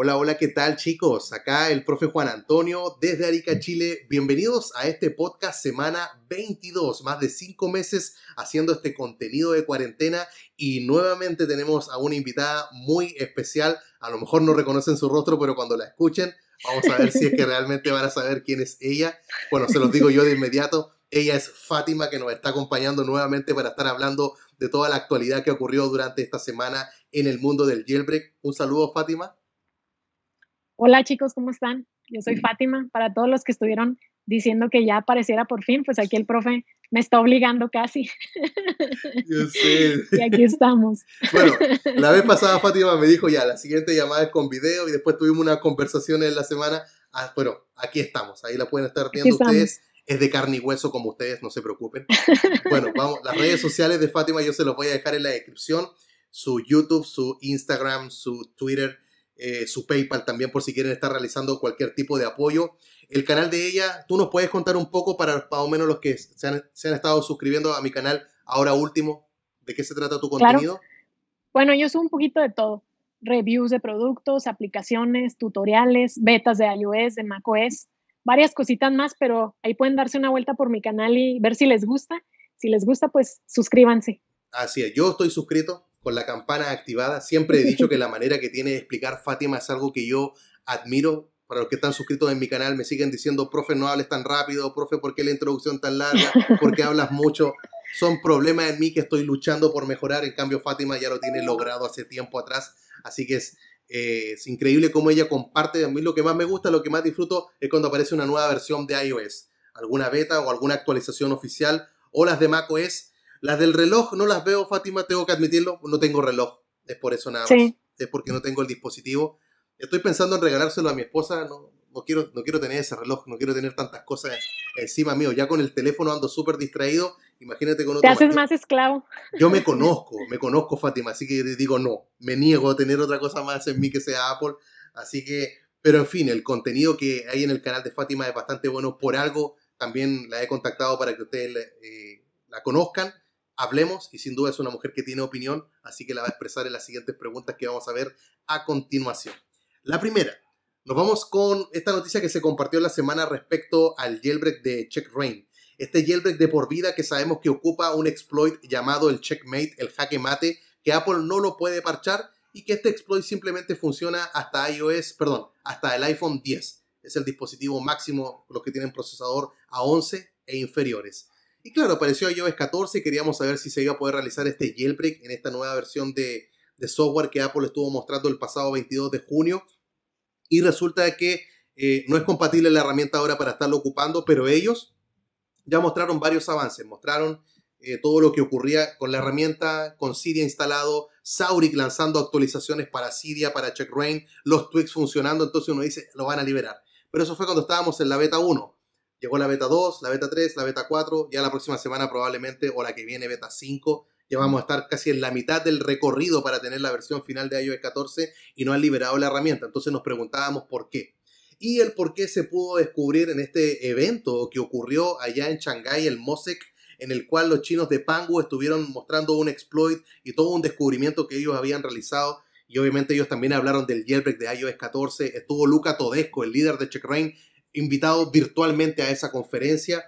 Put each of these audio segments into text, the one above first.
Hola, hola, ¿qué tal chicos? Acá el profe Juan Antonio desde Arica, Chile. Bienvenidos a este podcast semana 22, más de cinco meses haciendo este contenido de cuarentena y nuevamente tenemos a una invitada muy especial. A lo mejor no reconocen su rostro, pero cuando la escuchen vamos a ver si es que realmente van a saber quién es ella. Bueno, se los digo yo de inmediato. Ella es Fátima que nos está acompañando nuevamente para estar hablando de toda la actualidad que ocurrió durante esta semana en el mundo del jailbreak. Un saludo, Fátima. Hola chicos, ¿cómo están? Yo soy Fátima. Para todos los que estuvieron diciendo que ya apareciera por fin, pues aquí el profe me está obligando casi. Yo sé. Y aquí estamos. Bueno, la vez pasada Fátima me dijo ya, la siguiente llamada es con video y después tuvimos una conversación en la semana. Pero ah, bueno, aquí estamos, ahí la pueden estar viendo ustedes. Es de carne y hueso como ustedes, no se preocupen. Bueno, vamos, las redes sociales de Fátima yo se los voy a dejar en la descripción. Su YouTube, su Instagram, su Twitter eh, su PayPal también por si quieren estar realizando cualquier tipo de apoyo. El canal de ella, tú nos puedes contar un poco para más o menos los que se han, estado suscribiendo a mi canal ahora último, ¿de qué se trata tu contenido? Bueno, yo soy un poquito de todo. Reviews de productos, aplicaciones, tutoriales, betas de iOS, de macOS, varias cositas más, pero ahí pueden darse una vuelta por mi canal y ver si les gusta. Si les gusta, pues suscríbanse. Así es, yo estoy suscrito, con la campana activada. Siempre he dicho que la manera que tiene de explicar Fátima es algo que yo admiro. Para los que están suscritos en mi canal me siguen diciendo, profe, no hables tan rápido, profe, ¿por qué la introducción tan larga? ¿Por qué hablas mucho? Son problemas en mí que estoy luchando por mejorar. En cambio, Fátima ya lo tiene logrado hace tiempo atrás. Así que es, eh, increíble cómo ella comparte. A mí lo que más me gusta, lo que más disfruto es cuando aparece una nueva versión de iOS. Alguna beta o alguna actualización oficial o las de macOS las del reloj no las veo, Fátima, tengo que admitirlo, no tengo reloj, es por eso nada más. Es porque no tengo el dispositivo. Estoy pensando en regalárselo a mi esposa, no, no, quiero, no quiero tener ese reloj, no quiero tener tantas cosas encima mío. Ya con el teléfono ando súper distraído, imagínate con otro. Te haces más esclavo. Yo me conozco, me conozco, Fátima, así que digo no, me niego a tener otra cosa más en mí que sea Apple. Así que, pero en fin, el contenido que hay en el canal de Fátima es bastante bueno por algo. También la he contactado para que ustedes eh, la conozcan hablemos y sin duda es una mujer que tiene opinión, así que la va a expresar en las siguientes preguntas que vamos a ver a continuación. La primera, nos vamos con esta noticia que se compartió la semana respecto al jailbreak de Check Rain. Este jailbreak de por vida que sabemos que ocupa un exploit llamado el checkmate, el jaque mate, que Apple no lo puede parchar y que este exploit simplemente funciona hasta iOS, perdón, hasta el iPhone 10. Es el dispositivo máximo los que tienen procesador a 11 e inferiores. Y claro, apareció iOS 14 y queríamos saber si se iba a poder realizar este jailbreak en esta nueva versión de, software que Apple estuvo mostrando el pasado 22 de junio. Y resulta que eh, no es compatible la herramienta ahora para estarlo ocupando, pero ellos ya mostraron varios avances. Mostraron eh, todo lo que ocurría con la herramienta, con Cydia instalado, Sauric lanzando actualizaciones para Cydia, para CheckRain, los tweaks funcionando, entonces uno dice, lo van a liberar. Pero eso fue cuando estábamos en la beta 1. Llegó la beta 2, la beta 3, la beta 4, ya la próxima semana probablemente, o la que viene, beta 5, ya vamos a estar casi en la mitad del recorrido para tener la versión final de iOS 14 y no han liberado la herramienta. Entonces nos preguntábamos por qué. Y el por qué se pudo descubrir en este evento que ocurrió allá en Shanghái, el MOSEC, en el cual los chinos de Pangu estuvieron mostrando un exploit y todo un descubrimiento que ellos habían realizado. Y obviamente ellos también hablaron del jailbreak de iOS 14. Estuvo Luca Todesco, el líder de CheckRain, invitado virtualmente a esa conferencia.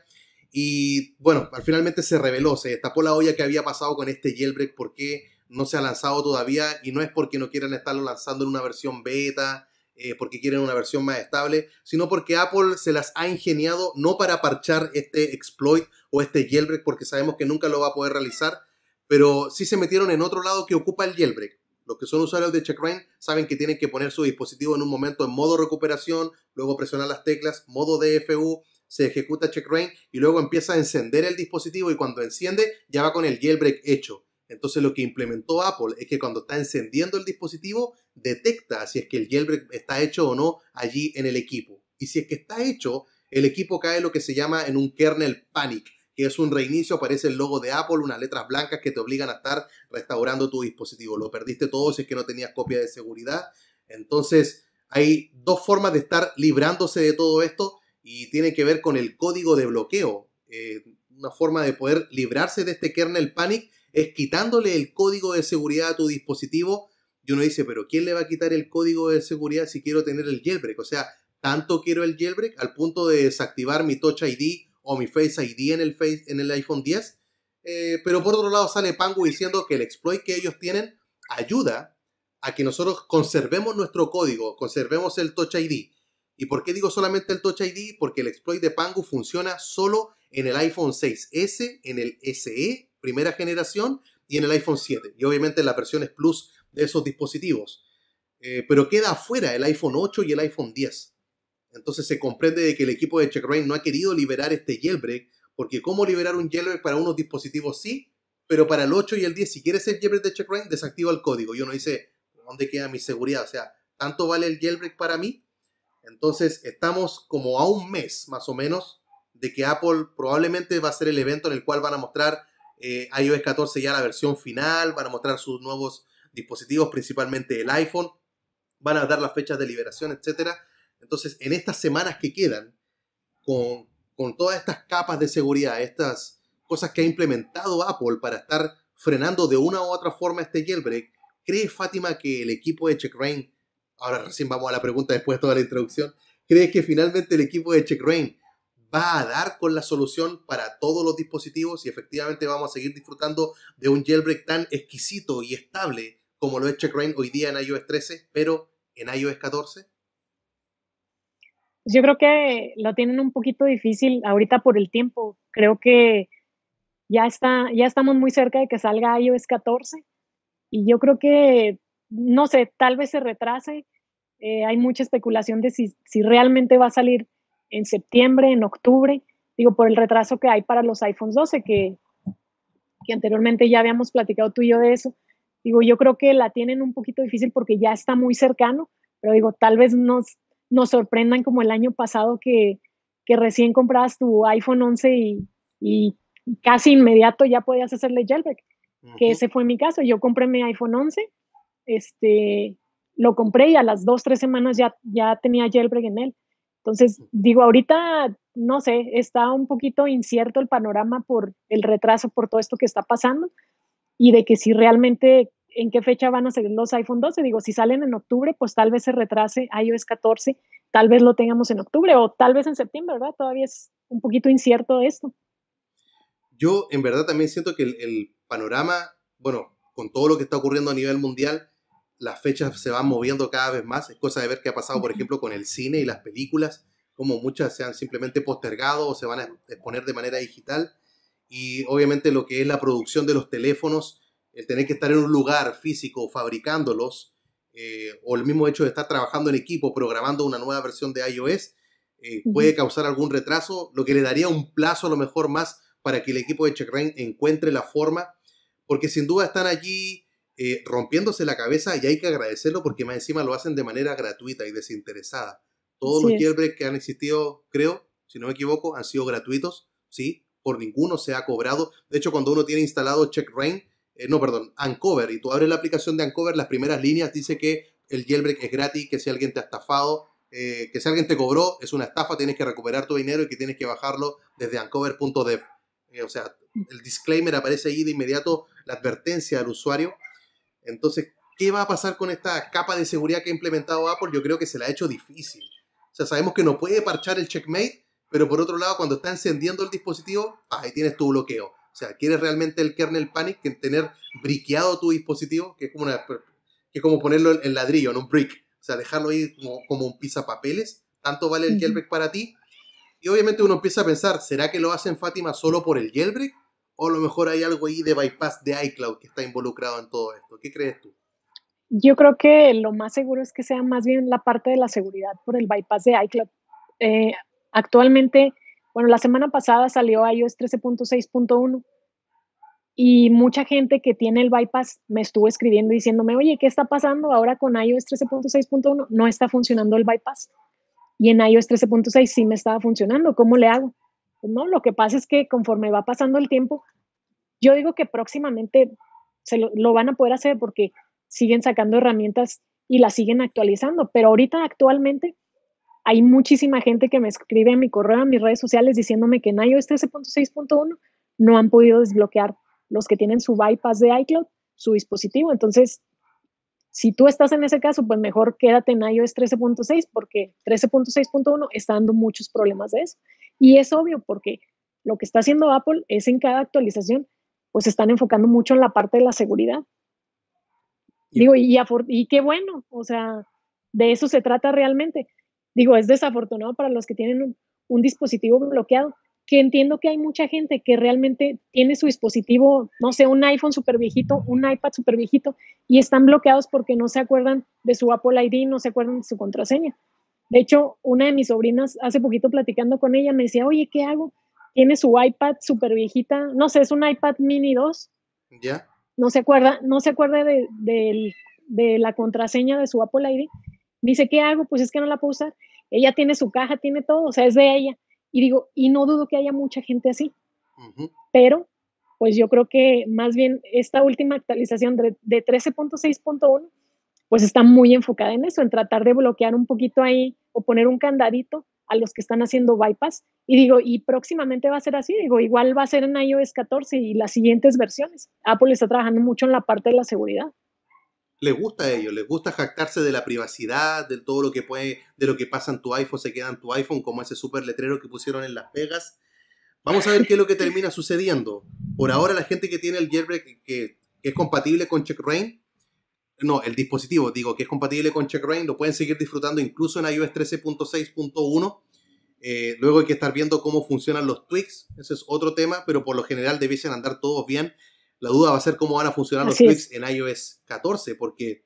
Y bueno, finalmente se reveló, se destapó la olla que había pasado con este jailbreak, por qué no se ha lanzado todavía y no es porque no quieran estarlo lanzando en una versión beta, eh, porque quieren una versión más estable, sino porque Apple se las ha ingeniado no para parchar este exploit o este jailbreak, porque sabemos que nunca lo va a poder realizar, pero sí se metieron en otro lado que ocupa el jailbreak. Los que son usuarios de CheckRain saben que tienen que poner su dispositivo en un momento en modo recuperación, luego presionar las teclas, modo DFU, se ejecuta CheckRain y luego empieza a encender el dispositivo y cuando enciende ya va con el jailbreak hecho. Entonces lo que implementó Apple es que cuando está encendiendo el dispositivo detecta si es que el jailbreak está hecho o no allí en el equipo. Y si es que está hecho, el equipo cae lo que se llama en un kernel panic, es un reinicio, aparece el logo de Apple, unas letras blancas que te obligan a estar restaurando tu dispositivo. Lo perdiste todo si es que no tenías copia de seguridad. Entonces, hay dos formas de estar librándose de todo esto y tiene que ver con el código de bloqueo. Eh, una forma de poder librarse de este kernel panic es quitándole el código de seguridad a tu dispositivo. Y uno dice, pero ¿quién le va a quitar el código de seguridad si quiero tener el jailbreak? O sea, tanto quiero el jailbreak al punto de desactivar mi Touch ID o mi Face ID en el, face, en el iPhone 10. Eh, pero por otro lado sale Pangu diciendo que el exploit que ellos tienen ayuda a que nosotros conservemos nuestro código, conservemos el Touch ID. ¿Y por qué digo solamente el Touch ID? Porque el exploit de Pangu funciona solo en el iPhone 6S, en el SE, primera generación, y en el iPhone 7. Y obviamente en las versiones Plus de esos dispositivos. Eh, pero queda afuera el iPhone 8 y el iPhone 10. Entonces se comprende de que el equipo de rain no ha querido liberar este jailbreak, porque cómo liberar un jailbreak para unos dispositivos sí, pero para el 8 y el 10, si quieres ser jailbreak de Rain, desactiva el código. Yo no hice. ¿dónde queda mi seguridad? O sea, ¿tanto vale el jailbreak para mí? Entonces estamos como a un mes más o menos de que Apple probablemente va a ser el evento en el cual van a mostrar eh, iOS 14 ya la versión final, van a mostrar sus nuevos dispositivos, principalmente el iPhone, van a dar las fechas de liberación, etcétera. Entonces, en estas semanas que quedan, con, todas estas capas de seguridad, estas cosas que ha implementado Apple para estar frenando de una u otra forma este jailbreak, ¿cree Fátima que el equipo de CheckRain, ahora recién vamos a la pregunta después de toda la introducción, ¿cree que finalmente el equipo de CheckRain va a dar con la solución para todos los dispositivos y efectivamente vamos a seguir disfrutando de un jailbreak tan exquisito y estable como lo es CheckRain hoy día en iOS 13, pero en iOS 14? yo creo que lo tienen un poquito difícil ahorita por el tiempo. Creo que ya, está, ya estamos muy cerca de que salga iOS 14 y yo creo que, no sé, tal vez se retrase. Eh, hay mucha especulación de si, si realmente va a salir en septiembre, en octubre, digo, por el retraso que hay para los iPhones 12, que, que anteriormente ya habíamos platicado tú y yo de eso. Digo, yo creo que la tienen un poquito difícil porque ya está muy cercano, pero digo, tal vez nos, nos sorprendan como el año pasado que, recién compras tu iPhone 11 y, casi inmediato ya podías hacerle jailbreak, que ese fue mi caso. Yo compré mi iPhone 11, este, lo compré y a las dos, tres semanas ya, ya tenía jailbreak en él. Entonces, digo, ahorita, no sé, está un poquito incierto el panorama por el retraso, por todo esto que está pasando y de que si realmente en qué fecha van a salir los iPhone 12. Digo, si salen en octubre, pues tal vez se retrase iOS 14, tal vez lo tengamos en octubre o tal vez en septiembre, ¿verdad? Todavía es un poquito incierto esto. Yo en verdad también siento que el, el panorama, bueno, con todo lo que está ocurriendo a nivel mundial, las fechas se van moviendo cada vez más. Es cosa de ver qué ha pasado, por ejemplo, con el cine y las películas, como muchas se han simplemente postergado o se van a exponer de manera digital. Y obviamente lo que es la producción de los teléfonos, el tener que estar en un lugar físico fabricándolos, eh, o el mismo hecho de estar trabajando en equipo programando una nueva versión de iOS, eh, puede causar algún retraso, lo que le daría un plazo a lo mejor más para que el equipo de Checkrain encuentre la forma, porque sin duda están allí eh, rompiéndose la cabeza y hay que agradecerlo porque más encima lo hacen de manera gratuita y desinteresada. Todos los jailbreaks que han existido, creo, si no me equivoco, han sido gratuitos, ¿sí? Por ninguno se ha cobrado. De hecho, cuando uno tiene instalado CheckRain, eh, no, perdón, Ancover. y tú abres la aplicación de Ancover. las primeras líneas dice que el jailbreak es gratis, que si alguien te ha estafado, eh, que si alguien te cobró, es una estafa, tienes que recuperar tu dinero y que tienes que bajarlo desde Ancover.dev. Eh, o sea, el disclaimer aparece ahí de inmediato, la advertencia al usuario. Entonces, ¿qué va a pasar con esta capa de seguridad que ha implementado Apple? Yo creo que se la ha hecho difícil. O sea, sabemos que no puede parchar el checkmate, pero por otro lado, cuando está encendiendo el dispositivo, ahí tienes tu bloqueo. O sea, ¿quieres realmente el kernel panic en tener briqueado tu dispositivo? Que es como, que como ponerlo en ladrillo, en un brick. O sea, dejarlo ahí como, como un papeles. ¿Tanto vale el jailbreak para ti? Y obviamente uno empieza a pensar, ¿será que lo hacen Fátima solo por el jailbreak? ¿O a lo mejor hay algo ahí de bypass de iCloud que está involucrado en todo esto? ¿Qué crees tú? Yo creo que lo más seguro es que sea más bien la parte de la seguridad por el bypass de iCloud. Eh, actualmente bueno, la semana pasada salió iOS 13.6.1 y mucha gente que tiene el bypass me estuvo escribiendo diciéndome, oye, ¿qué está pasando ahora con iOS 13.6.1? No está funcionando el bypass. Y en iOS 13.6 sí me estaba funcionando. ¿Cómo le hago? Pues no, lo que pasa es que conforme va pasando el tiempo, yo digo que próximamente se lo, lo van a poder hacer porque siguen sacando herramientas y las siguen actualizando. Pero ahorita actualmente hay muchísima gente que me escribe en mi correo, en mis redes sociales, diciéndome que en iOS 13.6.1 no han podido desbloquear los que tienen su bypass de iCloud, su dispositivo. Entonces, si tú estás en ese caso, pues mejor quédate en iOS 13.6 porque 13.6.1 está dando muchos problemas de eso. Y es obvio porque lo que está haciendo Apple es en cada actualización, pues están enfocando mucho en la parte de la seguridad. Digo, y, y, qué bueno, o sea, de eso se trata realmente digo, es desafortunado para los que tienen un, dispositivo bloqueado, que entiendo que hay mucha gente que realmente tiene su dispositivo, no sé, un iPhone súper viejito, un iPad súper viejito, y están bloqueados porque no se acuerdan de su Apple ID, no se acuerdan de su contraseña. De hecho, una de mis sobrinas, hace poquito platicando con ella, me decía, oye, ¿qué hago? Tiene su iPad súper viejita, no sé, es un iPad mini 2. ¿Ya? No se acuerda, no se acuerda de la contraseña de su Apple ID dice, ¿qué hago? Pues es que no la puedo usar. Ella tiene su caja, tiene todo, o sea, es de ella. Y digo, y no dudo que haya mucha gente así, pero pues yo creo que más bien esta última actualización de, de 13.6.1 pues está muy enfocada en eso, en tratar de bloquear un poquito ahí o poner un candadito a los que están haciendo bypass. Y digo, y próximamente va a ser así, digo, igual va a ser en iOS 14 y las siguientes versiones. Apple está trabajando mucho en la parte de la seguridad les gusta a ellos, les gusta jactarse de la privacidad, de todo lo que puede, de lo que pasa en tu iPhone, se queda en tu iPhone, como ese super letrero que pusieron en Las Vegas. Vamos a ver qué es lo que termina sucediendo. Por ahora, la gente que tiene el jailbreak que, es compatible con CheckRain, no, el dispositivo, digo, que es compatible con CheckRain, lo pueden seguir disfrutando incluso en iOS 13.6.1. Eh, luego hay que estar viendo cómo funcionan los tweaks, ese es otro tema, pero por lo general debiesen andar todos bien. La duda va a ser cómo van a funcionar los tweaks en iOS 14, porque,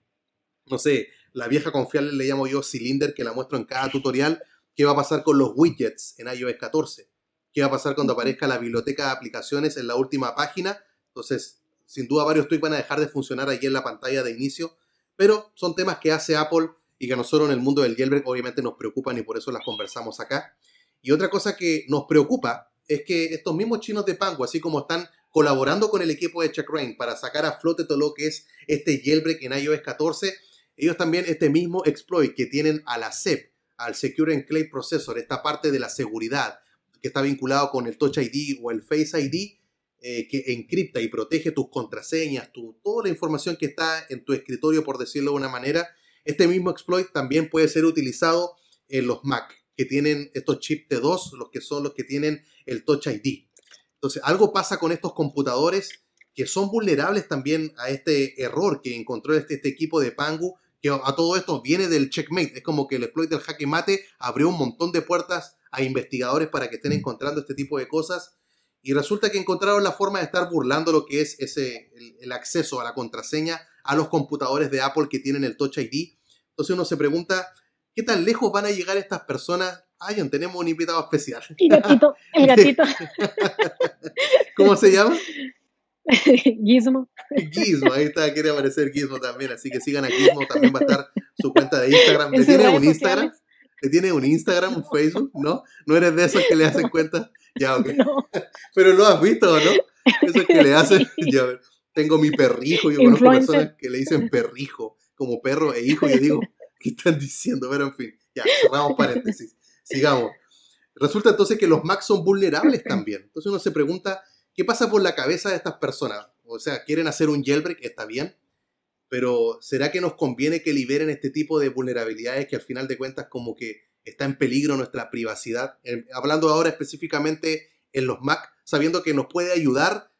no sé, la vieja confiable le llamo yo Cylinder, que la muestro en cada tutorial, qué va a pasar con los widgets en iOS 14, qué va a pasar cuando aparezca la biblioteca de aplicaciones en la última página. Entonces, sin duda varios tweets van a dejar de funcionar allí en la pantalla de inicio, pero son temas que hace Apple y que nosotros en el mundo del jailbreak obviamente nos preocupan y por eso las conversamos acá. Y otra cosa que nos preocupa es que estos mismos chinos de Pango, así como están colaborando con el equipo de Checkrain para sacar a flote todo lo que es este jailbreak en iOS 14. Ellos también este mismo exploit que tienen a la SEP, al Secure Enclave Processor, esta parte de la seguridad que está vinculado con el Touch ID o el Face ID, eh, que encripta y protege tus contraseñas, toda la información que está en tu escritorio, por decirlo de una manera. Este mismo exploit también puede ser utilizado en los Mac, que tienen estos chips T2, los que son los que tienen el Touch ID. Entonces, algo pasa con estos computadores que son vulnerables también a este error que encontró este, este equipo de Pangu, que a todo esto viene del checkmate. Es como que el exploit del jaque mate abrió un montón de puertas a investigadores para que estén mm. encontrando este tipo de cosas. Y resulta que encontraron la forma de estar burlando lo que es ese, el acceso a la contraseña a los computadores de Apple que tienen el Touch ID. Entonces uno se pregunta, ¿qué tan lejos van a llegar estas personas tenemos un invitado especial. el gatito. ¿Cómo se llama? Gizmo. Gizmo, ahí está, quiere aparecer Gizmo también, así que sigan a Gizmo, también va a estar su cuenta de Instagram. ¿Le tiene un Instagram? ¿Le tiene un Instagram, un Facebook? ¿No? ¿No eres de esos que le hacen cuenta? Ya, ok. Pero lo has visto, ¿no? es que le hacen, ya, tengo mi perrijo, yo conozco personas que le dicen perrijo, como perro e hijo, y yo digo, ¿qué están diciendo? Pero en fin, ya, cerramos paréntesis sigamos. Resulta entonces que los Macs son vulnerables también. Entonces uno se pregunta, ¿qué pasa por la cabeza de estas personas? O sea, quieren hacer un jailbreak, está bien, pero ¿será que nos conviene que liberen este tipo de vulnerabilidades que al final de cuentas como que está en peligro nuestra privacidad? hablando ahora específicamente en los Mac, sabiendo que nos puede ayudar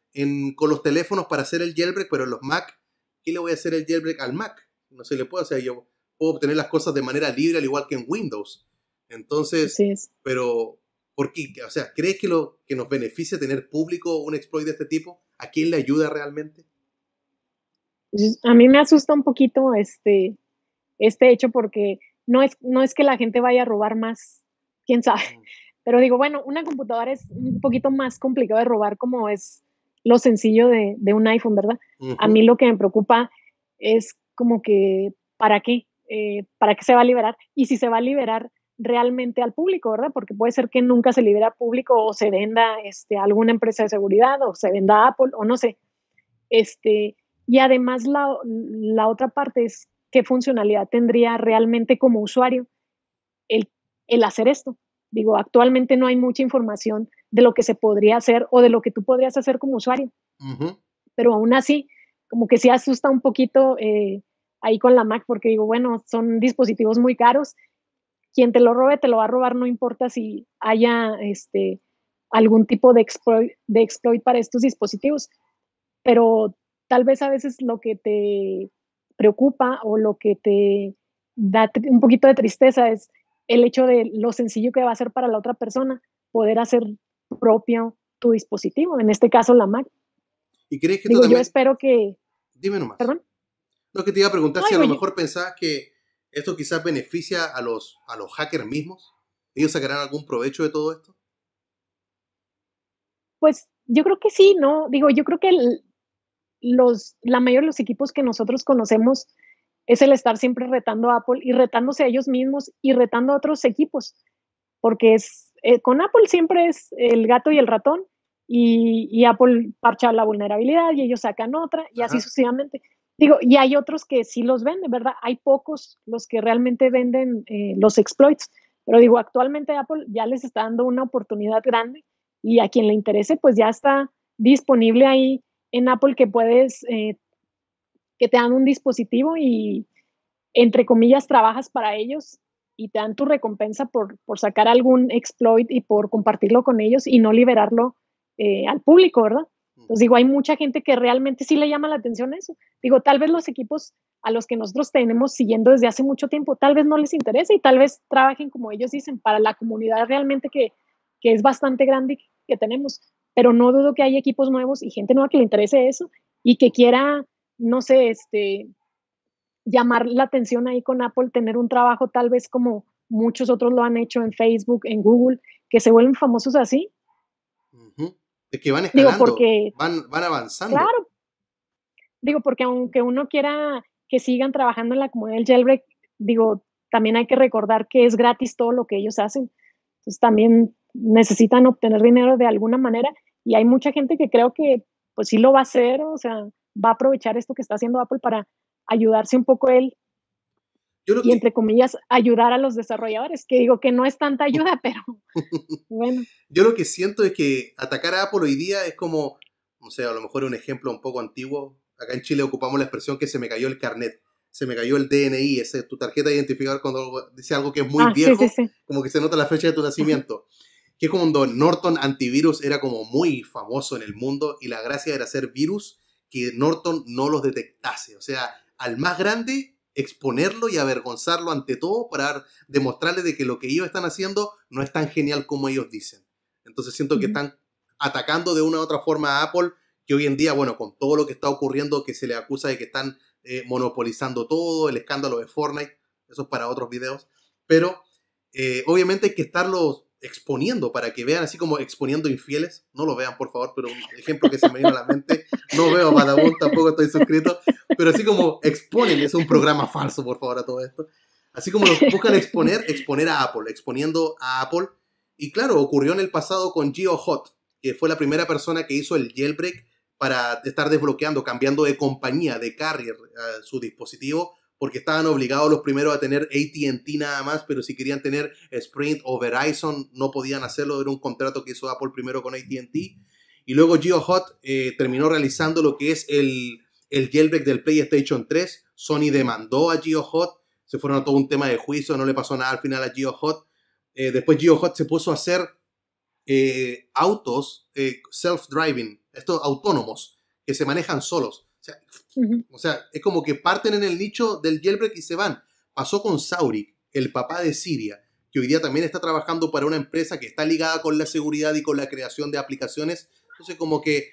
con los teléfonos para hacer el jailbreak, pero en los Mac, ¿qué le voy a hacer el jailbreak al Mac? No se le puede, hacer. yo puedo obtener las cosas de manera libre al igual que en Windows. Entonces, pero ¿por qué? O sea, ¿crees que, lo, que nos beneficia tener público un exploit de este tipo? ¿A quién le ayuda realmente? Pues, a mí me asusta un poquito este, este hecho porque no es, no es que la gente vaya a robar más, quién sabe. Pero digo, bueno, una computadora es un poquito más complicado de robar como es lo sencillo de, un iPhone, ¿verdad? A mí lo que me preocupa es como que, ¿para qué? Eh, ¿Para qué se va a liberar? Y si se va a liberar, realmente al público, ¿verdad? Porque puede ser que nunca se libere al público o se venda este, a alguna empresa de seguridad o se venda a Apple o no sé. Este, y además la, otra parte es qué funcionalidad tendría realmente como usuario el, hacer esto. Digo, actualmente no hay mucha información de lo que se podría hacer o de lo que tú podrías hacer como usuario. Pero aún así, como que sí asusta un poquito eh, ahí con la Mac porque digo, bueno, son dispositivos muy caros quien te lo robe te lo va a robar, no importa si haya este, algún tipo de exploit, para estos dispositivos, pero tal vez a veces lo que te preocupa o lo que te da un poquito de tristeza es el hecho de lo sencillo que va a ser para la otra persona poder hacer propio tu dispositivo, en este caso la Mac. ¿Y crees que Digo, Yo espero que... Dime nomás. ¿Perdón? Lo que te iba a preguntar si a lo mejor pensabas que ¿Esto quizás beneficia a los, a los hackers mismos? ¿Ellos sacarán algún provecho de todo esto? Pues yo creo que sí, ¿no? Digo, yo creo que los, la mayoría de los equipos que nosotros conocemos es el estar siempre retando a Apple y retándose a ellos mismos y retando a otros equipos, porque es, eh, con Apple siempre es el gato y el ratón y, Apple parcha la vulnerabilidad y ellos sacan otra y así sucesivamente. Digo, y hay otros que sí los venden, ¿verdad? Hay pocos los que realmente venden eh, los exploits, pero digo, actualmente Apple ya les está dando una oportunidad grande y a quien le interese, pues ya está disponible ahí en Apple que puedes, eh, que te dan un dispositivo y, entre comillas, trabajas para ellos y te dan tu recompensa por, por sacar algún exploit y por compartirlo con ellos y no liberarlo eh, al público, ¿verdad? Entonces pues digo, hay mucha gente que realmente sí le llama la atención eso. Digo, tal vez los equipos a los que nosotros tenemos siguiendo desde hace mucho tiempo, tal vez no les interese y tal vez trabajen, como ellos dicen, para la comunidad realmente que, es bastante grande que tenemos. Pero no dudo que hay equipos nuevos y gente nueva que le interese eso y que quiera, no sé, este, llamar la atención ahí con Apple, tener un trabajo tal vez como muchos otros lo han hecho en Facebook, en Google, que se vuelven famosos así que van escalando, porque, van, avanzando. Claro. Digo, porque aunque uno quiera que sigan trabajando en la comunidad del jailbreak, digo, también hay que recordar que es gratis todo lo que ellos hacen. Entonces también necesitan obtener dinero de alguna manera y hay mucha gente que creo que pues sí lo va a hacer, o sea, va a aprovechar esto que está haciendo Apple para ayudarse un poco él y entre comillas, ayudar a los desarrolladores, que digo que no es tanta ayuda, pero bueno. Yo lo que siento es que atacar a Apple hoy día es como, no sé, sea, a lo mejor un ejemplo un poco antiguo. Acá en Chile ocupamos la expresión que se me cayó el carnet, se me cayó el DNI, es tu tarjeta de identificador cuando dice algo que es muy ah, viejo, como que se nota la fecha de tu nacimiento. que es como cuando Norton antivirus era como muy famoso en el mundo y la gracia era hacer virus que Norton no los detectase. O sea, al más grande exponerlo y avergonzarlo ante todo para demostrarle de que lo que ellos están haciendo no es tan genial como ellos dicen. Entonces siento que están atacando de una u otra forma a Apple, que hoy en día, bueno, con todo lo que está ocurriendo, que se le acusa de que están eh, monopolizando todo, el escándalo de Fortnite, eso es para otros videos, pero eh, obviamente hay que los exponiendo para que vean, así como exponiendo infieles. No lo vean, por favor, pero un ejemplo que se me vino a la mente. No veo Badabun, tampoco estoy suscrito. Pero así como exponen, es un programa falso, por favor, a todo esto. Así como buscan exponer, exponer a Apple, exponiendo a Apple. Y claro, ocurrió en el pasado con GeoHot, que fue la primera persona que hizo el jailbreak para estar desbloqueando, cambiando de compañía, de carrier, eh, su dispositivo porque estaban obligados los primeros a tener ATT nada más, pero si querían tener Sprint o Verizon no podían hacerlo, era un contrato que hizo Apple primero con ATT. Y luego GeoHot eh, terminó realizando lo que es el, el jailbreak del PlayStation 3. Sony demandó a GeoHot, se fueron a todo un tema de juicio, no le pasó nada al final a GeoHot. Eh, después GeoHot se puso a hacer eh, autos self-driving, estos autónomos que se manejan solos. O sea, es como que parten en el nicho del jailbreak y se van. Pasó con Saurik, el papá de Siria, que hoy día también está trabajando para una empresa que está ligada con la seguridad y con la creación de aplicaciones. Entonces, como que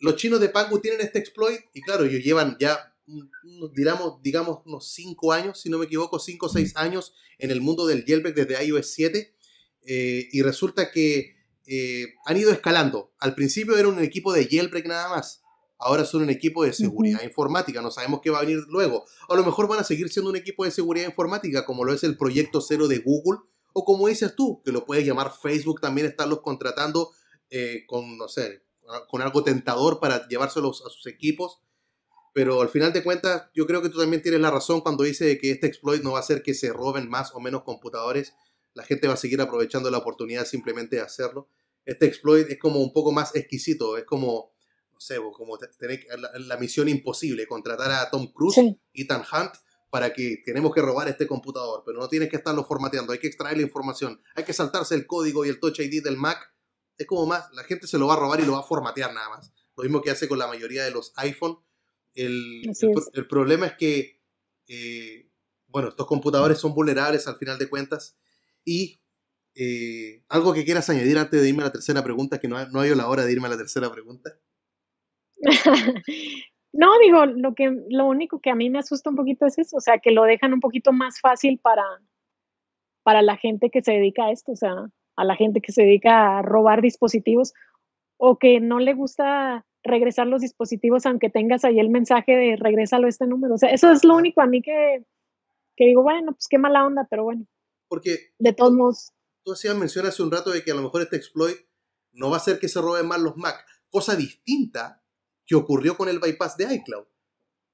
los chinos de Pangu tienen este exploit y claro, ellos llevan ya, mm, mm, digamos, digamos unos 5 años, si no me equivoco, 5 o 6 años en el mundo del jailbreak desde iOS 7 eh, y resulta que eh, han ido escalando. Al principio era un equipo de jailbreak nada más ahora son un equipo de seguridad informática, no sabemos qué va a venir luego. A lo mejor van a seguir siendo un equipo de seguridad informática, como lo es el proyecto cero de Google, o como dices tú, que lo puedes llamar Facebook, también estarlos contratando eh, con, con algo tentador para llevárselos a sus equipos. Pero al final de cuentas, yo creo que tú también tienes la razón cuando dices que este exploit no va a hacer que se roben más o menos computadores. La gente va a seguir aprovechando la oportunidad simplemente de hacerlo. Este exploit es como un poco más exquisito, es como Sebo, como tener la, misión imposible, contratar a Tom Cruise y Tan Hunt para que tenemos que robar este computador, pero no tienes que estarlo formateando, hay que extraer la información, hay que saltarse el código y el Touch ID del Mac. Es como más, la gente se lo va a robar y lo va a formatear nada más. Lo mismo que hace con la mayoría de los iPhone. El, problema es que, eh, bueno, estos computadores son vulnerables al final de cuentas. Y eh, algo que quieras añadir antes de irme a la tercera pregunta, que no, no hay la hora de irme a la tercera pregunta. no, digo, lo, que, lo único que a mí me asusta un poquito es eso, o sea, que lo dejan un poquito más fácil para, para la gente que se dedica a esto, o sea, a la gente que se dedica a robar dispositivos o que no le gusta regresar los dispositivos aunque tengas ahí el mensaje de regrésalo este número. O sea, eso es lo único a mí que, que digo, bueno, pues qué mala onda, pero bueno. Porque de todos modos... Tú hacías mención hace un rato de que a lo mejor este exploit no va a hacer que se roben más los Mac. Cosa distinta que ocurrió con el bypass de iCloud.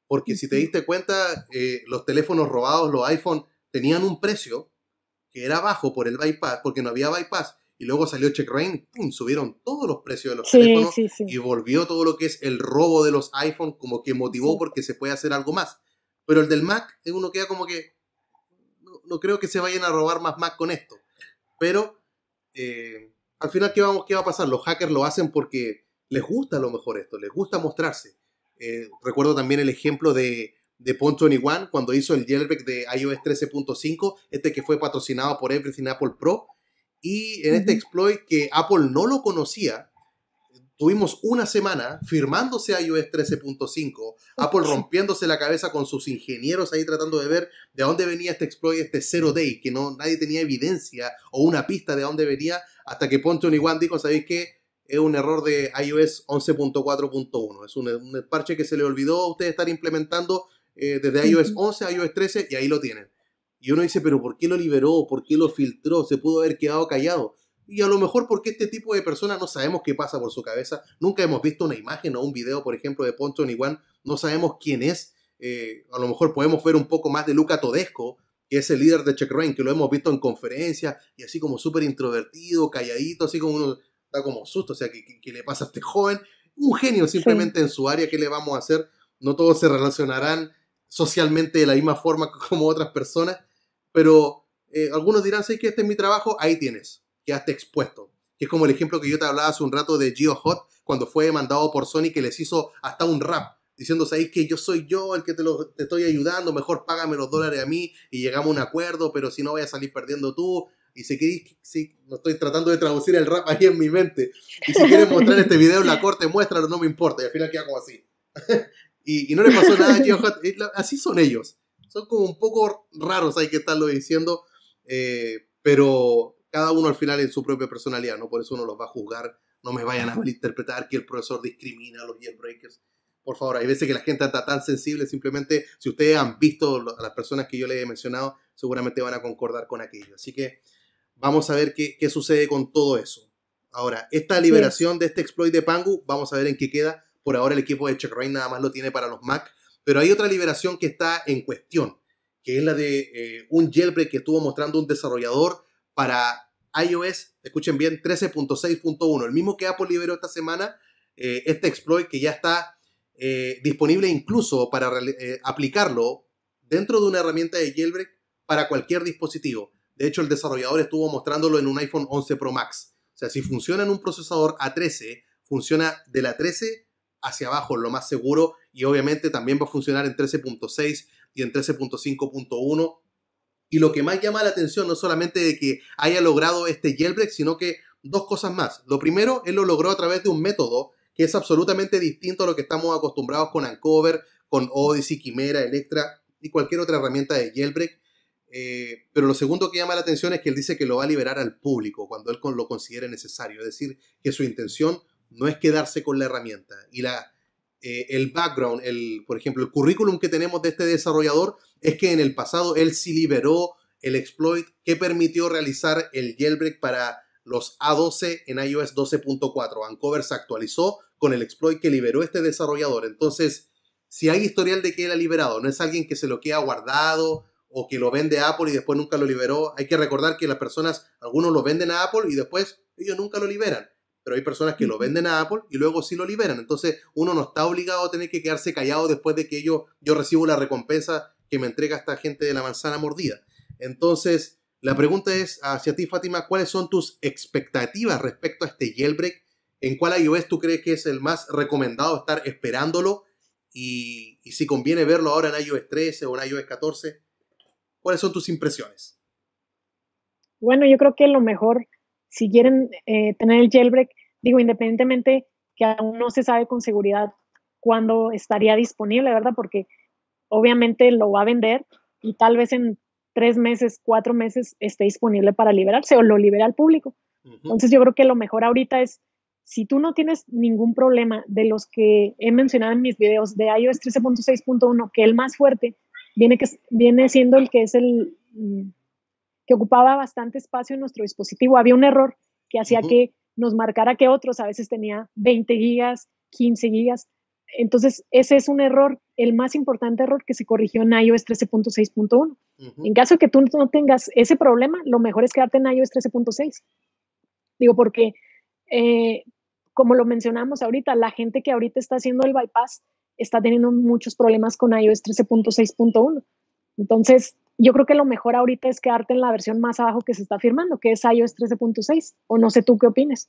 Porque si te diste cuenta, eh, los teléfonos robados, los iPhone, tenían un precio que era bajo por el bypass, porque no había bypass. Y luego salió CheckRain, ¡pum! subieron todos los precios de los teléfonos y volvió todo lo que es el robo de los iPhones como que motivó porque se puede hacer algo más. Pero el del Mac, eh, uno queda como que, no, creo que se vayan a robar más Mac con esto. Pero eh, al final, ¿qué, vamos, ¿qué va a pasar? Los hackers lo hacen porque les gusta a lo mejor esto, les gusta mostrarse. Eh, recuerdo también el ejemplo de, de One cuando hizo el jailbreak de iOS 13.5, este que fue patrocinado por Everything Apple Pro. Y en este exploit que Apple no lo conocía, tuvimos una semana firmándose iOS 13.5, Apple rompiéndose la cabeza con sus ingenieros ahí tratando de ver de dónde venía este exploit, este zero day, que no, nadie tenía evidencia o una pista de dónde venía, hasta que pont One dijo, ¿sabéis qué? es un error de iOS 11.4.1. Es un, parche que se le olvidó a ustedes estar implementando eh, desde iOS 11 a iOS 13 y ahí lo tienen. Y uno dice, pero ¿por qué lo liberó? ¿Por qué lo filtró? Se pudo haber quedado callado. Y a lo mejor porque este tipo de personas no sabemos qué pasa por su cabeza. Nunca hemos visto una imagen o un video, por ejemplo, de Poncho Juan. No sabemos quién es. Eh, a lo mejor podemos ver un poco más de Luca Todesco, que es el líder de Check que lo hemos visto en conferencias, y así como súper introvertido, calladito, así como uno da como susto, o sea, que le pasa a este joven? Un genio simplemente en su área, ¿qué le vamos a hacer? No todos se relacionarán socialmente de la misma forma como otras personas, pero eh, algunos dirán, sí, que este es mi trabajo, ahí tienes, quedaste expuesto. Que es como el ejemplo que yo te hablaba hace un rato de Gio Hot, cuando fue mandado por Sony que les hizo hasta un rap diciendo, ahí que yo soy yo el que te, lo, estoy ayudando, mejor págame los dólares a mí y llegamos a un acuerdo, pero si no voy a salir perdiendo tú. Y si queréis, si, no estoy tratando de traducir el rap ahí en mi mente. Y si quieren mostrar este video en la corte, muéstralo, no me importa. Y al final queda como así. y, no le pasó nada eh, Así son ellos. Son como un poco raros, hay que estarlo diciendo. Eh, pero cada uno al final en su propia personalidad, ¿no? Por eso uno los va a juzgar. No me vayan a malinterpretar que el profesor discrimina a los jailbreakers. Por favor, hay veces que la gente está tan sensible, simplemente si ustedes han visto a las personas que yo les he mencionado, seguramente van a concordar con aquello. Así que Vamos a ver qué, sucede con todo eso. Ahora, esta liberación de este exploit de Pangu, vamos a ver en qué queda. Por ahora el equipo de Check nada más lo tiene para los Mac, pero hay otra liberación que está en cuestión, que es la de eh, un jailbreak que estuvo mostrando un desarrollador para iOS, escuchen bien, 13.6.1, el mismo que Apple liberó esta semana, eh, este exploit que ya está eh, disponible incluso para aplicarlo dentro de una herramienta de jailbreak para cualquier dispositivo. De hecho, el desarrollador estuvo mostrándolo en un iPhone 11 Pro Max. O sea, si funciona en un procesador A13, funciona de la 13 hacia abajo, lo más seguro, y obviamente también va a funcionar en 13.6 y en 13.5.1. Y lo que más llama la atención no solamente de que haya logrado este jailbreak, sino que dos cosas más. Lo primero, él lo logró a través de un método que es absolutamente distinto a lo que estamos acostumbrados con Uncover, con Odyssey, Quimera, Electra y cualquier otra herramienta de jailbreak. Eh, pero lo segundo que llama la atención es que él dice que lo va a liberar al público cuando él lo considere necesario. Es decir, que su intención no es quedarse con la herramienta. Y eh, el background, el, por ejemplo, el currículum que tenemos de este desarrollador es que en el pasado él sí liberó el exploit que permitió realizar el jailbreak para los A12 en iOS 12.4. Vancouver se actualizó con el exploit que liberó este desarrollador. Entonces, si hay historial de que él ha liberado, no es alguien que se lo queda guardado o que lo vende Apple y después nunca lo liberó. Hay que recordar que las personas, algunos lo venden a Apple y después ellos nunca lo liberan. Pero hay personas que lo venden a Apple y luego sí lo liberan. Entonces uno no está obligado a tener que quedarse callado después de que yo, yo recibo la recompensa que me entrega esta gente de la manzana mordida. Entonces, la pregunta es hacia ti, Fátima, ¿cuáles son tus expectativas respecto a este jailbreak? ¿En cuál iOS tú crees que es el más recomendado estar esperándolo? Y, y si conviene verlo ahora en iOS 13 o en iOS 14, ¿Cuáles son tus impresiones? Bueno, yo creo que lo mejor, si quieren eh, tener el jailbreak, digo, independientemente que aún no se sabe con seguridad cuándo estaría disponible, ¿verdad? Porque obviamente lo va a vender y tal vez en tres meses, cuatro meses esté disponible para liberarse o lo libera al público. Entonces yo creo que lo mejor ahorita es, si tú no tienes ningún problema de los que he mencionado en mis videos de iOS 13.6.1, que el más fuerte viene, que, viene siendo el que es el mm, que ocupaba bastante espacio en nuestro dispositivo. Había un error que hacía que nos marcara que otros a veces tenía 20 gigas, 15 gigas. Entonces, ese es un error, el más importante error que se corrigió en iOS 13.6.1. En caso de que tú no tengas ese problema, lo mejor es quedarte en iOS 13.6. Digo, porque eh, como lo mencionamos ahorita, la gente que ahorita está haciendo el bypass está teniendo muchos problemas con iOS 13.6.1. Entonces, yo creo que lo mejor ahorita es quedarte en la versión más abajo que se está firmando, que es iOS 13.6, o no sé tú qué opines.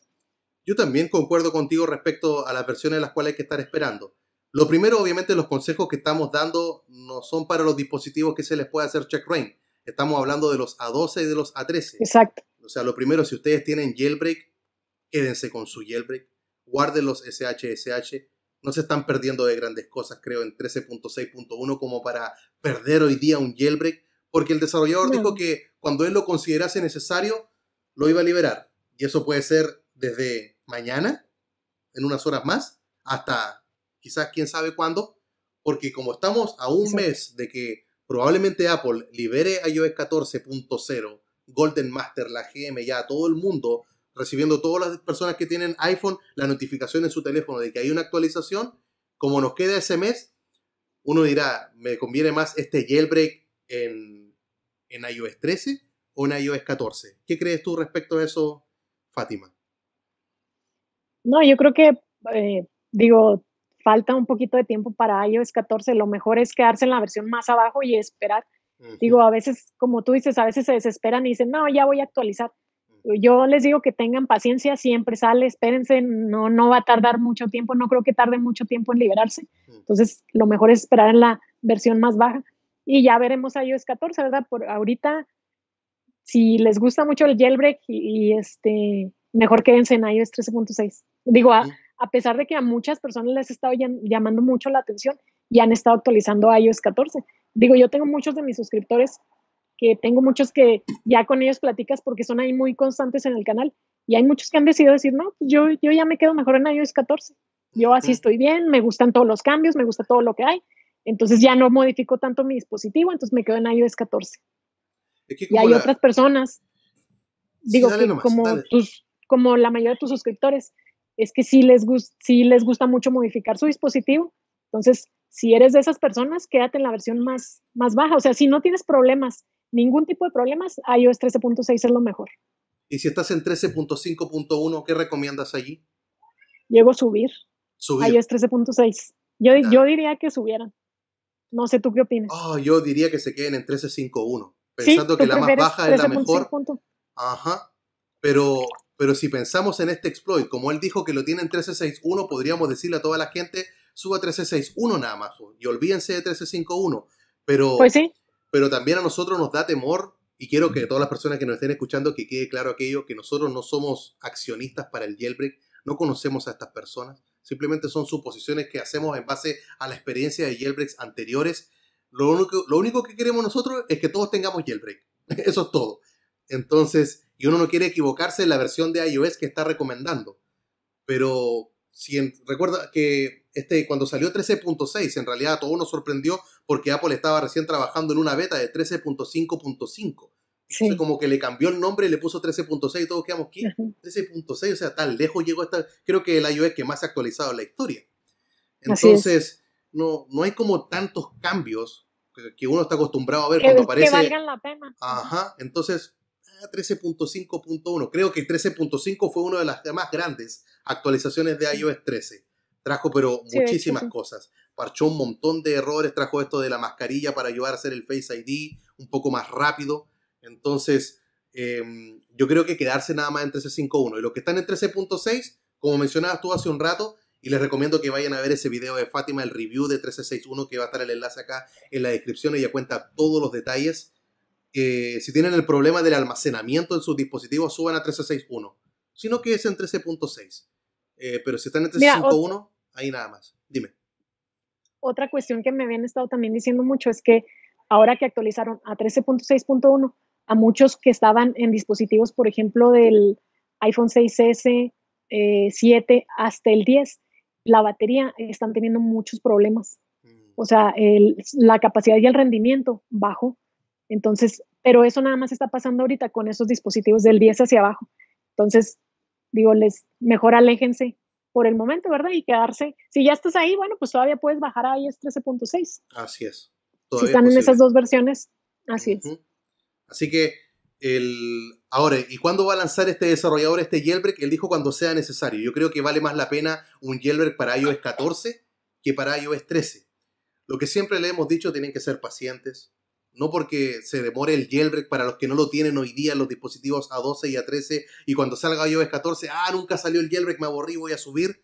Yo también concuerdo contigo respecto a las versiones las cuales hay que estar esperando. Lo primero, obviamente, los consejos que estamos dando no son para los dispositivos que se les puede hacer check rain. Estamos hablando de los A12 y de los A13. Exacto. O sea, lo primero, si ustedes tienen jailbreak, quédense con su jailbreak, guarden los SHSH, no se están perdiendo de grandes cosas, creo, en 13.6.1 como para perder hoy día un jailbreak, porque el desarrollador dijo que cuando él lo considerase necesario, lo iba a liberar. Y eso puede ser desde mañana, en unas horas más, hasta quizás quién sabe cuándo, porque como estamos a un mes de que probablemente Apple libere iOS 14.0, Golden Master, la GM, ya todo el mundo recibiendo todas las personas que tienen iPhone la notificación en su teléfono de que hay una actualización, como nos queda ese mes, uno dirá, ¿me conviene más este jailbreak en, en iOS 13 o en iOS 14? ¿Qué crees tú respecto a eso, Fátima? No, yo creo que, eh, digo, falta un poquito de tiempo para iOS 14. Lo mejor es quedarse en la versión más abajo y esperar. Digo, a veces, como tú dices, a veces se desesperan y dicen, no, ya voy a actualizar yo les digo que tengan paciencia, siempre sale, espérense, no, no va a tardar mucho tiempo, no creo que tarde mucho tiempo en liberarse. Mm. Entonces, lo mejor es esperar en la versión más baja y ya veremos iOS 14, ¿verdad? Por ahorita, si les gusta mucho el jailbreak y, este, mejor quédense en iOS 13.6. Digo, a, pesar de que a muchas personas les ha estado llamando mucho la atención y han estado actualizando a iOS 14. Digo, yo tengo muchos de mis suscriptores tengo muchos que ya con ellos platicas porque son ahí muy constantes en el canal y hay muchos que han decidido decir, no, pues yo, yo ya me quedo mejor en iOS 14. Yo así estoy bien, me gustan todos los cambios, me gusta todo lo que hay. Entonces ya no modifico tanto mi dispositivo, entonces me quedo en iOS 14. y hay otras personas, digo como, tus, como la mayoría de tus suscriptores, es que si les, gust, les gusta mucho modificar su dispositivo. Entonces, si eres de esas personas, quédate en la versión más, más baja. O sea, si no tienes problemas ningún tipo de problemas, iOS 13.6 es lo mejor. Y si estás en 13.5.1, ¿qué recomiendas allí? Llego a subir. Subir. iOS 13.6. Yo, yo diría que subieran. No sé tú qué opinas. Ah, yo diría que se queden en 13.5.1, pensando que la más baja es la mejor. Ajá. Pero, pero si pensamos en este exploit, como él dijo que lo tiene en 13.6.1, podríamos decirle a toda la gente, suba 13.6.1 nada más y olvídense de 13.5.1. Pero, pues sí pero también a nosotros nos da temor y quiero que todas las personas que nos estén escuchando que quede claro aquello, que nosotros no somos accionistas para el jailbreak, no conocemos a estas personas, simplemente son suposiciones que hacemos en base a la experiencia de jailbreaks anteriores. Lo único, lo único que queremos nosotros es que todos tengamos jailbreak, eso es todo. Entonces, y uno no quiere equivocarse en la versión de iOS que está recomendando, pero si recuerda que este, cuando salió 13.6, en realidad todo todos nos sorprendió porque Apple estaba recién trabajando en una beta de 13.5.5. como que le cambió el nombre y le puso 13.6 y todos quedamos aquí. 13.6, o sea, tan lejos llegó esta Creo que el iOS que más se ha actualizado en la historia. Entonces, no, no hay como tantos cambios que, uno está acostumbrado a ver cuando aparece. Que valgan la pena. Ajá, entonces, 13.5.1. Ah, creo que 13.5 fue una de las más grandes actualizaciones de iOS 13. Trajo pero muchísimas cosas. Parchó un montón de errores, trajo esto de la mascarilla para ayudar a hacer el Face ID un poco más rápido. Entonces, em, yo creo que quedarse nada más en 13.5.1. Y los que están en 13.6, como mencionabas tú hace un rato, y les recomiendo que vayan a ver ese video de Fátima, el review de 13.6.1, que va a estar el enlace acá en la descripción. Ella cuenta todos los detalles. si tienen el problema del almacenamiento en sus dispositivos, suban a 13.6.1. no, que es en 13.6. Eh, pero si están en 13.5.1, Ahí nada más. Dime. Otra cuestión que me habían estado también diciendo mucho es que ahora que actualizaron a 13.6.1, a muchos que estaban en dispositivos, por ejemplo, del iPhone 6S, 7 eh, hasta el 10, la batería están teniendo muchos problemas. Mm. O sea, la capacidad y el rendimiento bajo. Entonces, pero eso nada más está pasando ahorita con esos dispositivos del 10 hacia abajo. Entonces, digo, les mejor aléjense por el momento, ¿verdad? Y quedarse, si ya estás ahí, bueno, pues todavía puedes bajar a iOS 13.6. Así es. si están en esas dos versiones, así es. Así que, el... ahora, ¿y cuándo va a lanzar este desarrollador este jailbreak? Él dijo cuando sea necesario. Yo creo que vale más la pena un jailbreak para iOS 14 que para iOS 13. Lo que siempre le hemos dicho, tienen que ser pacientes, no porque se demore el jailbreak para los que no lo tienen hoy día los dispositivos A12 y A13 y cuando salga iOS 14, ah, nunca salió el jailbreak, me aburrí, voy a subir.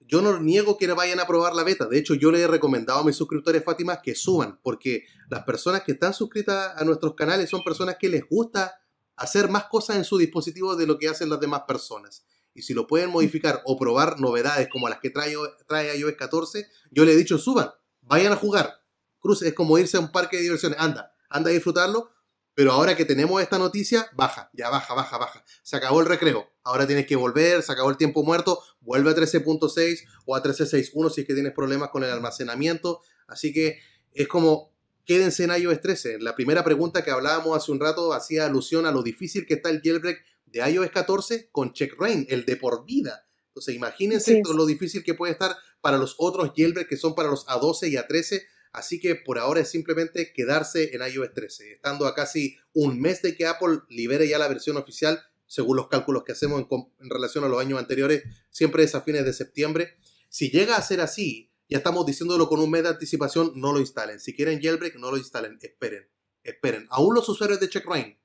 Yo no niego que vayan a probar la beta. De hecho, yo le he recomendado a mis suscriptores Fátima que suban, porque las personas que están suscritas a nuestros canales son personas que les gusta hacer más cosas en su dispositivo de lo que hacen las demás personas. Y si lo pueden modificar o probar novedades como las que trae, trae iOS 14, yo le he dicho suban, vayan a jugar, Cruz, es como irse a un parque de diversiones, anda, anda a disfrutarlo, pero ahora que tenemos esta noticia, baja, ya baja, baja, baja. Se acabó el recreo, ahora tienes que volver, se acabó el tiempo muerto, vuelve a 13.6 o a 13.61 si es que tienes problemas con el almacenamiento. Así que es como, quédense en iOS 13. La primera pregunta que hablábamos hace un rato hacía alusión a lo difícil que está el jailbreak de iOS 14 con Check Rain, el de por vida. Entonces imagínense lo difícil que puede estar para los otros jailbreak que son para los A12 y A13 Así que por ahora es simplemente quedarse en iOS 13, estando a casi un mes de que Apple libere ya la versión oficial, según los cálculos que hacemos en, relación a los años anteriores, siempre es a fines de septiembre. Si llega a ser así, ya estamos diciéndolo con un mes de anticipación, no lo instalen. Si quieren jailbreak, no lo instalen, esperen, esperen. Aún los usuarios de CheckRain,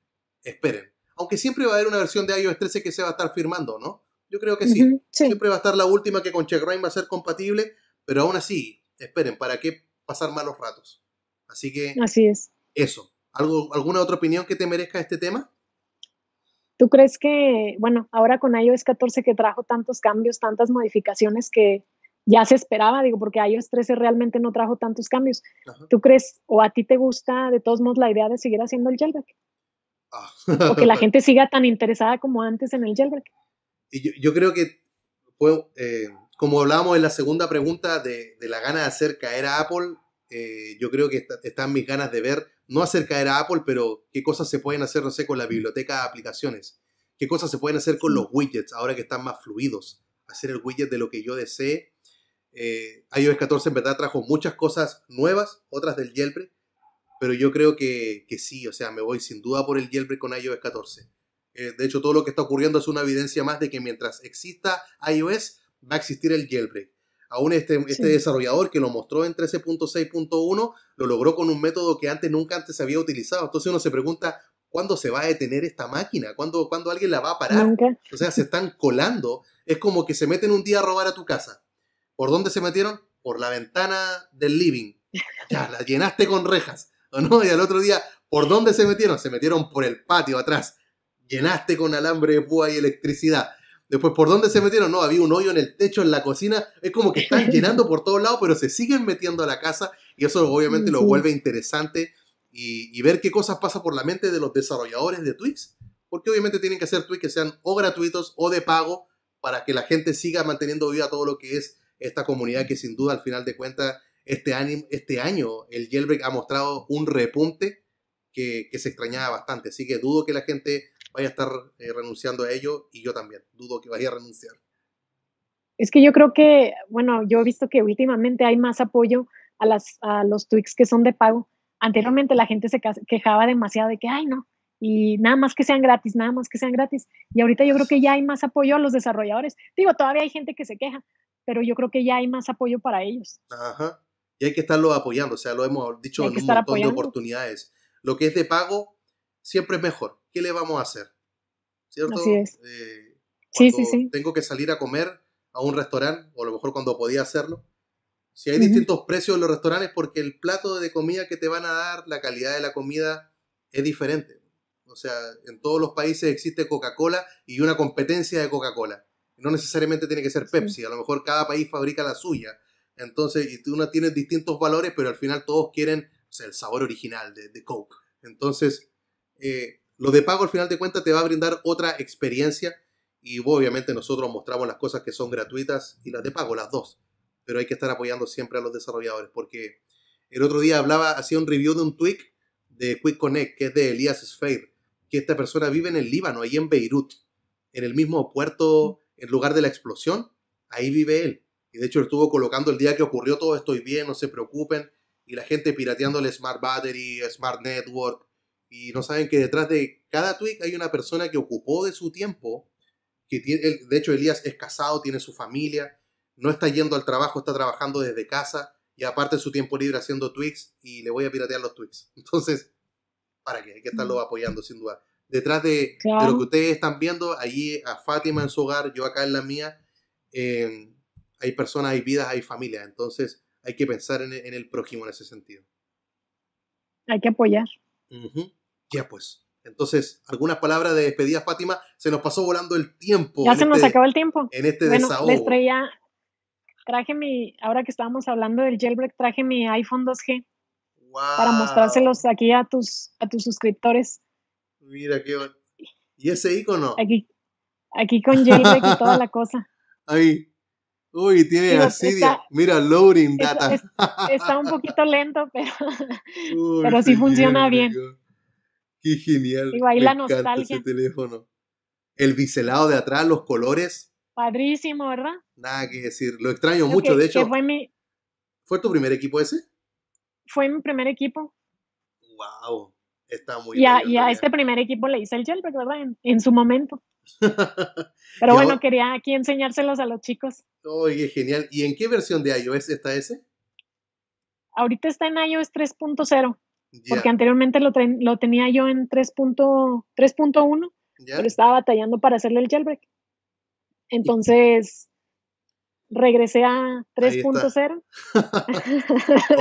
esperen. Aunque siempre va a haber una versión de iOS 13 que se va a estar firmando, ¿no? Yo creo que sí. Siempre va a estar la última que con CheckRain va a ser compatible, pero aún así, esperen, ¿para qué pasar malos ratos. Así que... Así es. Eso. ¿Algo, ¿Alguna otra opinión que te merezca este tema? ¿Tú crees que, bueno, ahora con iOS 14 que trajo tantos cambios, tantas modificaciones que ya se esperaba, digo, porque iOS 13 realmente no trajo tantos cambios. ¿Tú crees o a ti te gusta de todos modos la idea de seguir haciendo el jailbreak? Ah. o que la gente siga tan interesada como antes en el jailbreak. Y yo, creo que puedo, eh, como hablábamos en la segunda pregunta de, la gana de hacer caer a Apple, eh, yo creo que están mis ganas de ver, no hacer caer a Apple, pero qué cosas se pueden hacer, no sé, con la biblioteca de aplicaciones, qué cosas se pueden hacer con los widgets, ahora que están más fluidos, hacer el widget de lo que yo desee. Eh, iOS 14 en verdad trajo muchas cosas nuevas, otras del yelpre pero yo creo que, sí, o sea, me voy sin duda por el yelpre con iOS 14. Eh, de hecho, todo lo que está ocurriendo es una evidencia más de que mientras exista iOS, va a existir el jailbreak. Aún este, este desarrollador que lo mostró en 13.6.1 lo logró con un método que antes nunca antes se había utilizado. Entonces uno se pregunta, ¿cuándo se va a detener esta máquina? ¿Cuándo, ¿cuándo alguien la va a parar? O sea, se están colando. Es como que se meten un día a robar a tu casa. ¿Por dónde se metieron? Por la ventana del living. Ya, la llenaste con rejas. no? Y al otro día, ¿por dónde se metieron? Se metieron por el patio atrás. Llenaste con alambre de púa y electricidad. Después, ¿por dónde se metieron? No, había un hoyo en el techo, en la cocina. Es como que están llenando por todos lados, pero se siguen metiendo a la casa y eso obviamente lo vuelve interesante y, ver qué cosas pasa por la mente de los desarrolladores de Twix. Porque obviamente tienen que hacer tweets que sean o gratuitos o de pago para que la gente siga manteniendo viva todo lo que es esta comunidad que sin duda al final de cuentas este año, este año el jailbreak ha mostrado un repunte que, que se extrañaba bastante. Así que dudo que la gente vaya a estar eh, renunciando a ello y yo también. Dudo que vaya a renunciar. Es que yo creo que, bueno, yo he visto que últimamente hay más apoyo a, las, a los tweaks que son de pago. Anteriormente la gente se quejaba demasiado de que, ay, no, y nada más que sean gratis, nada más que sean gratis. Y ahorita yo creo que ya hay más apoyo a los desarrolladores. Digo, todavía hay gente que se queja, pero yo creo que ya hay más apoyo para ellos. Ajá. Y hay que estarlo apoyando, o sea, lo hemos dicho en un montón de oportunidades. Lo que es de pago siempre es mejor. ¿qué le vamos a hacer? ¿Cierto? Así eh, sí, sí, sí. Tengo que salir a comer a un restaurante, o a lo mejor cuando podía hacerlo. Si hay distintos precios en los restaurantes, porque el plato de comida que te van a dar, la calidad de la comida es diferente. O sea, en todos los países existe Coca-Cola y una competencia de Coca-Cola. No necesariamente tiene que ser Pepsi, a lo mejor cada país fabrica la suya. Entonces, y una tiene distintos valores, pero al final todos quieren el sabor original de, de Coke. Entonces, eh, lo de pago al final de cuentas te va a brindar otra experiencia y obviamente nosotros mostramos las cosas que son gratuitas y las de pago, las dos. Pero hay que estar apoyando siempre a los desarrolladores porque el otro día hablaba, hacía un review de un tweet de Quick Connect que es de Elias Sfeir, que esta persona vive en el Líbano, ahí en Beirut, en el mismo puerto, en lugar de la explosión, ahí vive él. Y de hecho estuvo colocando el día que ocurrió todo, esto y bien, no se preocupen. Y la gente pirateando el Smart Battery, Smart Network, y no saben que detrás de cada tweet hay una persona que ocupó de su tiempo, que tiene, de hecho Elías es casado, tiene su familia, no está yendo al trabajo, está trabajando desde casa y aparte su tiempo libre haciendo tweets y le voy a piratear los tweets. Entonces, ¿para qué? Hay que estarlo mm. apoyando sin duda. Detrás de, lo que ustedes están viendo, allí a Fátima en su hogar, yo acá en la mía, em, hay personas, hay vidas, hay familias. Entonces, hay que pensar en el prójimo en ese sentido. Hay que apoyar. Ya pues. Entonces, algunas palabra de despedida, Fátima. Se nos pasó volando el tiempo. Ya se nos este acabó el tiempo. En este bueno, desahogo. Les traía, traje mi, ahora que estábamos hablando del jailbreak, traje mi iPhone 2G para mostrárselos aquí a tus, a tus suscriptores. Mira qué bueno. ¿Y ese icono? Aquí, aquí con jailbreak y toda la cosa. Ahí. Uy, tiene asidia. Mira, loading data. está un poquito lento, pero, pero sí funciona bien. Qué genial. Digo, ahí la nostalgia. El biselado de atrás, los colores. Padrísimo, ¿verdad? Nada que decir. Lo extraño mucho, de hecho. Fue, tu primer equipo ese? Fue mi primer equipo. Wow. Está muy bien. Y, a, este primer equipo le hice el jailbreak, ¿verdad? En, en su momento. Pero bueno, quería aquí enseñárselos a los chicos. Oye, genial. ¿Y en qué versión de iOS está ese? Ahorita está en iOS 3.0, porque anteriormente lo, lo, tenía yo en 3.1, pero estaba batallando para hacerle el jailbreak. Entonces, regresé a 3.0.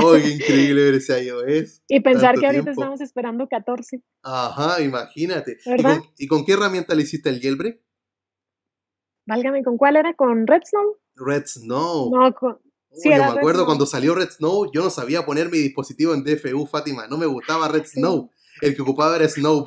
¡Oh, qué increíble regresé iOS! Y pensar que ahorita estamos esperando 14. Ajá, imagínate. ¿Y con, qué herramienta le hiciste el jailbreak? Válgame, ¿con cuál era? ¿Con Red Snow? Red Snow. No, con... Sí, yo me acuerdo cuando salió Red Snow, yo no sabía poner mi dispositivo en DFU, Fátima. No me gustaba Red Snow. El que ocupaba era Snow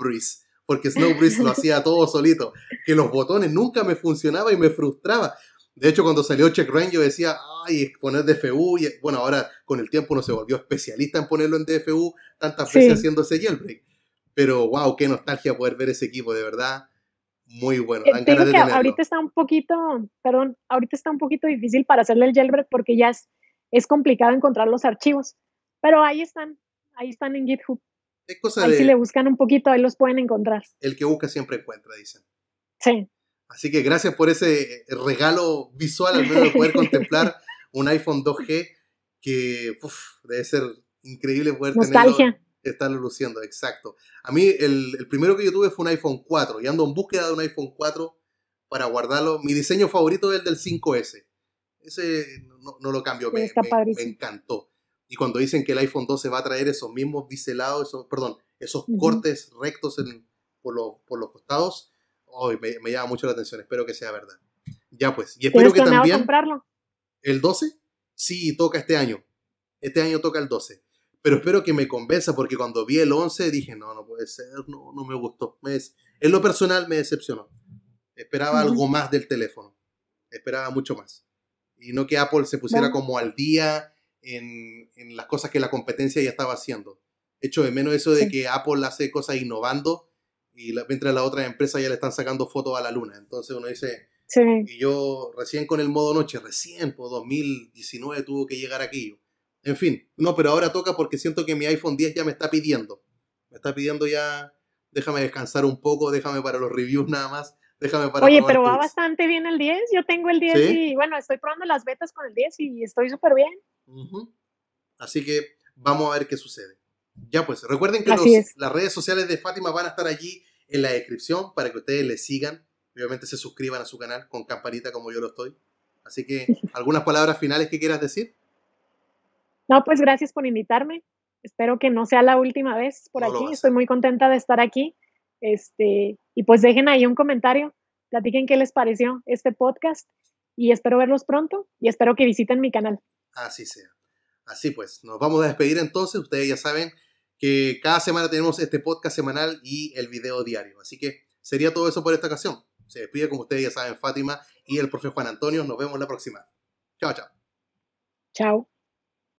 porque Snowbreeze lo hacía todo solito, que los botones nunca me funcionaban y me frustraba. De hecho, cuando salió Check Rain, yo decía, ay, poner DFU. Y, bueno, ahora con el tiempo uno se volvió especialista en ponerlo en DFU tantas veces haciéndose haciendo ese jailbreak. Pero wow, qué nostalgia poder ver ese equipo, de verdad. Muy bueno. Eh, que ahorita está un poquito, perdón, ahorita está un poquito difícil para hacerle el jailbreak porque ya es, es complicado encontrar los archivos. Pero ahí están, ahí están en GitHub. Es cosa ahí de, si le buscan un poquito, ahí los pueden encontrar. El que busca siempre encuentra, dicen. Sí. Así que gracias por ese eh, regalo visual, al menos de poder contemplar un iPhone 2G, que debe ser increíble poder Nostalgia. estarlo luciendo, exacto. A mí el, primero que yo tuve fue un iPhone 4 y ando en búsqueda de un iPhone 4 para guardarlo. Mi diseño favorito es el del 5S. Ese no, lo cambio, me, me, encantó. Y cuando dicen que el iPhone se va a traer esos mismos biselados, esos, perdón, esos cortes rectos por, los, por los costados, me, llama mucho la atención, espero que sea verdad. Ya pues, y espero que también... Comprarlo? ¿El 12? Sí, toca este año. Este año toca el 12. Pero espero que me convenza porque cuando vi el 11 dije, no, no puede ser, no, me gustó. En lo personal me decepcionó. Esperaba algo más del teléfono. Esperaba mucho más. Y no que Apple se pusiera como al día en, en, las cosas que la competencia ya estaba haciendo. Hecho de menos eso de que Apple hace cosas innovando y mientras las otras empresas ya le están sacando fotos a la luna. Entonces uno dice, sí. y yo recién con el modo noche, recién por pues, 2019 tuvo que llegar aquí. En fin, no, pero ahora toca porque siento que mi iPhone 10 ya me está pidiendo. Me está pidiendo ya, déjame descansar un poco, déjame para los reviews nada más. Déjame para Oye, pero va bastante bien el 10. Yo tengo el 10 y bueno, estoy probando las betas con el 10 y estoy súper bien. Así que vamos a ver qué sucede. Ya pues, recuerden que las redes sociales de Fátima van a estar allí en la descripción para que ustedes le sigan. Obviamente se suscriban a su canal con campanita como yo lo estoy. Así que, ¿algunas palabras finales que quieras decir? No, pues gracias por invitarme. Espero que no sea la última vez por aquí. Estoy muy contenta de estar aquí. Este, y pues dejen ahí un comentario, platiquen qué les pareció este podcast y espero verlos pronto y espero que visiten mi canal. Así sea. Así pues, nos vamos a despedir entonces. Ustedes ya saben que cada semana tenemos este podcast semanal y el video diario. Así que sería todo eso por esta ocasión. Se despide, como ustedes ya saben, Fátima y el profe Juan Antonio. Nos vemos la próxima. Chao, chao. Chao.